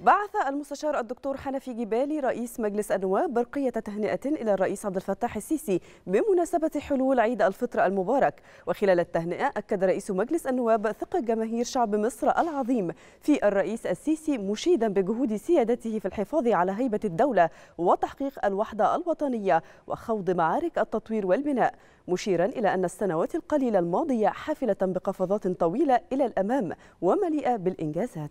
بعث المستشار الدكتور حنفي جبالي رئيس مجلس النواب برقية تهنئة إلى الرئيس عبد الفتاح السيسي بمناسبة حلول عيد الفطر المبارك وخلال التهنئة أكد رئيس مجلس النواب ثقة جماهير شعب مصر العظيم في الرئيس السيسي مشيدا بجهود سيادته في الحفاظ على هيبة الدولة وتحقيق الوحدة الوطنية وخوض معارك التطوير والبناء مشيرا إلى أن السنوات القليلة الماضية حافلة بقفزات طويلة إلى الأمام ومليئة بالإنجازات